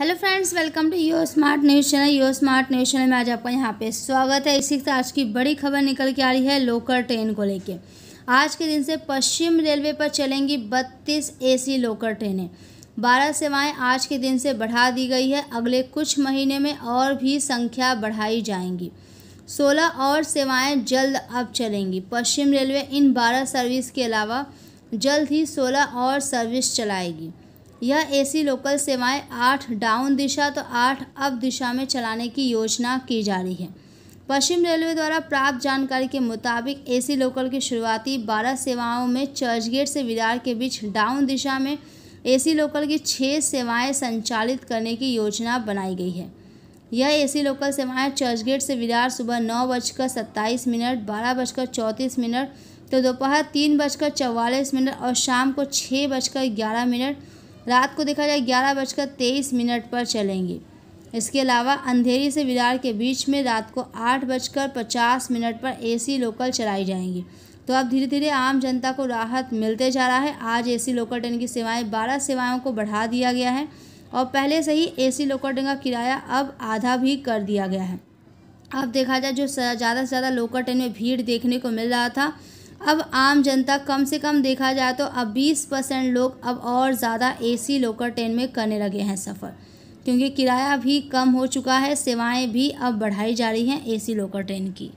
hello friends welcome to your smart news channel your smart news channel में आज आपका यहाँ पे स्वागत है इसी तरह आज की बड़ी खबर निकल के आ रही है लोकल ट्रेन को लेके आज के दिन से पश्चिम रेलवे पर चलेंगी बत्तीस एसी लोकल ट्रेनें बारह सेवाएं आज के दिन से बढ़ा दी गई है अगले कुछ महीने में और भी संख्या बढ़ाई जाएंगी सोलह और सेवाएँ जल्द अब चलेंगी पश्चिम रेलवे इन बारह सर्विस के अलावा जल्द ही सोलह और सर्विस चलाएगी यह एसी लोकल सेवाएं आठ डाउन दिशा तो आठ अप दिशा में चलाने की योजना की जा रही है पश्चिम रेलवे द्वारा प्राप्त जानकारी के मुताबिक एसी लोकल की शुरुआती 12 सेवाओं में चर्चगेट से विरार के बीच डाउन दिशा में एसी लोकल की छः सेवाएं संचालित करने की योजना बनाई गई है यह एसी लोकल सेवाएं चर्चगेट से विरार सुबह नौ बजकर सत्ताईस मिनट बारह बजकर चौंतीस मिनट तो दोपहर तीन बजकर चौवालीस मिनट और शाम को छः बजकर ग्यारह मिनट रात को देखा जाए ग्यारह बजकर तेईस मिनट पर चलेंगी इसके अलावा अंधेरी से विरार के बीच में रात को आठ बजकर पचास मिनट पर एसी लोकल चलाई जाएंगी तो अब धीरे धीरे आम जनता को राहत मिलते जा रहा है आज एसी लोकल ट्रेन की सेवाएं बारह सेवाओं को बढ़ा दिया गया है और पहले से ही एसी लोकल ट्रेन का किराया अब आधा भी कर दिया गया है अब देखा जाए जो ज़्यादा से ज़्यादा लोकल ट्रेन में भीड़ देखने को मिल रहा था अब आम जनता कम से कम देखा जाए तो अब 20 परसेंट लोग अब और ज़्यादा एसी लोकल ट्रेन में करने लगे हैं सफ़र क्योंकि किराया भी कम हो चुका है सेवाएं भी अब बढ़ाई जा रही हैं एसी लोकल ट्रेन की